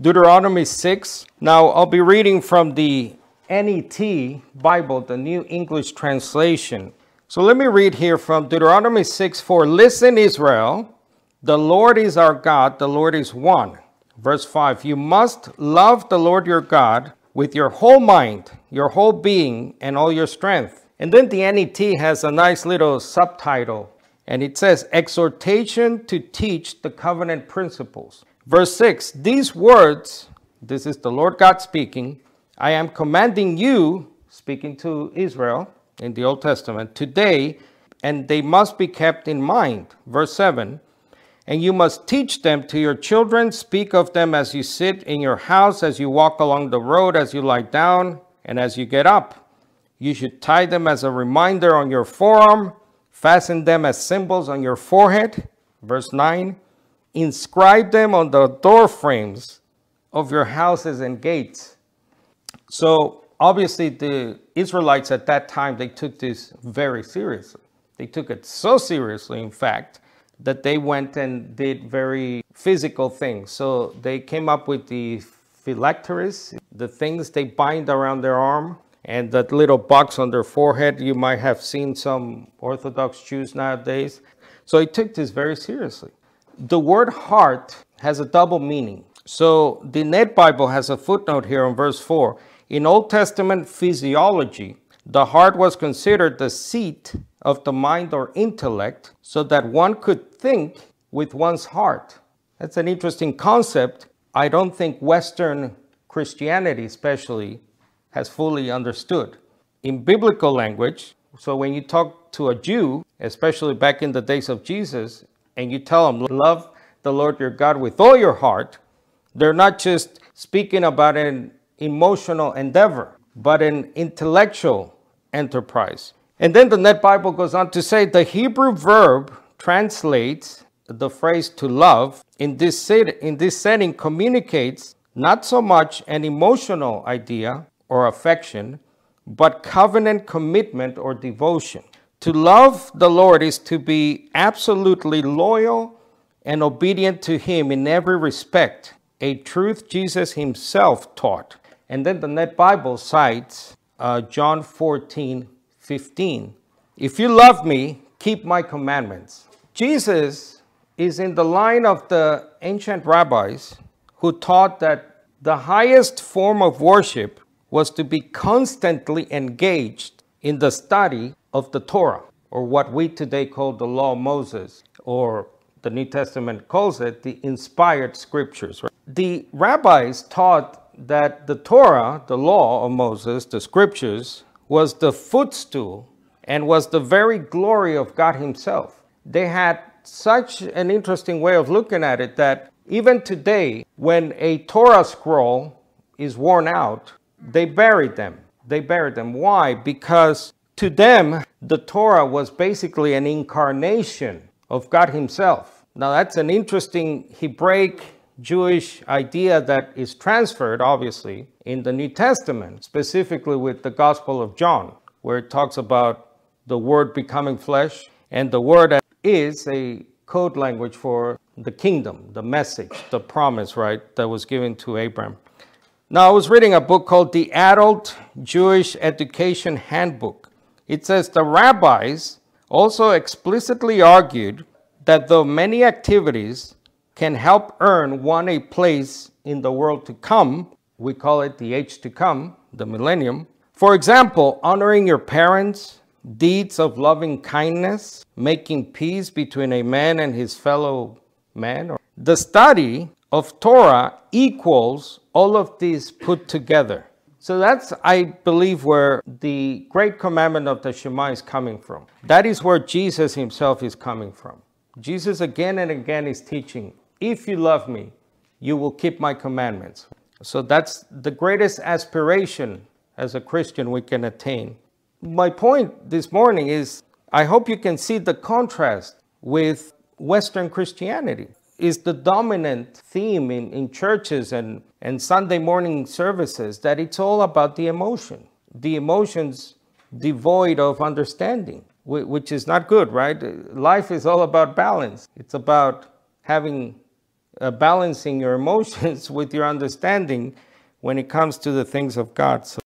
Deuteronomy 6. Now, I'll be reading from the NET Bible, the New English Translation. So let me read here from Deuteronomy 6 4. Listen, Israel, the Lord is our God, the Lord is one. Verse 5 You must love the Lord your God with your whole mind, your whole being, and all your strength. And then the NET has a nice little subtitle, and it says Exhortation to Teach the Covenant Principles. Verse 6 These words, this is the Lord God speaking, I am commanding you, speaking to Israel in the Old Testament, today, and they must be kept in mind. Verse 7 And you must teach them to your children, speak of them as you sit in your house, as you walk along the road, as you lie down, and as you get up. You should tie them as a reminder on your forearm, fasten them as symbols on your forehead. Verse 9 inscribe them on the door frames of your houses and gates. So obviously the Israelites at that time, they took this very seriously. They took it so seriously, in fact, that they went and did very physical things. So they came up with the phylacteries, the things they bind around their arm, and that little box on their forehead. You might have seen some Orthodox Jews nowadays. So he took this very seriously. The word heart has a double meaning. So the Net Bible has a footnote here on verse 4. In Old Testament physiology, the heart was considered the seat of the mind or intellect so that one could think with one's heart. That's an interesting concept. I don't think Western Christianity especially has fully understood. In biblical language, so when you talk to a Jew, especially back in the days of Jesus, and you tell them, love the Lord your God with all your heart, they're not just speaking about an emotional endeavor, but an intellectual enterprise. And then the Net Bible goes on to say the Hebrew verb translates the phrase to love in this, set, in this setting communicates not so much an emotional idea or affection, but covenant commitment or devotion. To love the Lord is to be absolutely loyal and obedient to Him in every respect, a truth Jesus Himself taught. And then the Net Bible cites uh, John 14, 15. If you love me, keep my commandments. Jesus is in the line of the ancient rabbis who taught that the highest form of worship was to be constantly engaged in the study of the Torah, or what we today call the Law of Moses, or the New Testament calls it the inspired scriptures. The rabbis taught that the Torah, the law of Moses, the scriptures, was the footstool and was the very glory of God Himself. They had such an interesting way of looking at it that even today, when a Torah scroll is worn out, they bury them they buried them. Why? Because to them, the Torah was basically an incarnation of God Himself. Now, that's an interesting Hebraic Jewish idea that is transferred, obviously, in the New Testament, specifically with the Gospel of John, where it talks about the Word becoming flesh, and the Word is a code language for the kingdom, the message, the promise, right, that was given to Abraham. Now, I was reading a book called The Adult Jewish Education Handbook. It says the rabbis also explicitly argued that though many activities can help earn one a place in the world to come, we call it the age to come, the millennium. For example, honoring your parents, deeds of loving kindness, making peace between a man and his fellow man. The study of Torah equals all of these put together. So that's, I believe, where the great commandment of the Shema is coming from. That is where Jesus himself is coming from. Jesus again and again is teaching, if you love me, you will keep my commandments. So that's the greatest aspiration as a Christian we can attain. My point this morning is I hope you can see the contrast with Western Christianity is the dominant theme in, in churches and, and Sunday morning services that it's all about the emotion, the emotions devoid of understanding, which is not good, right? Life is all about balance. It's about having uh, balancing your emotions with your understanding when it comes to the things of God. So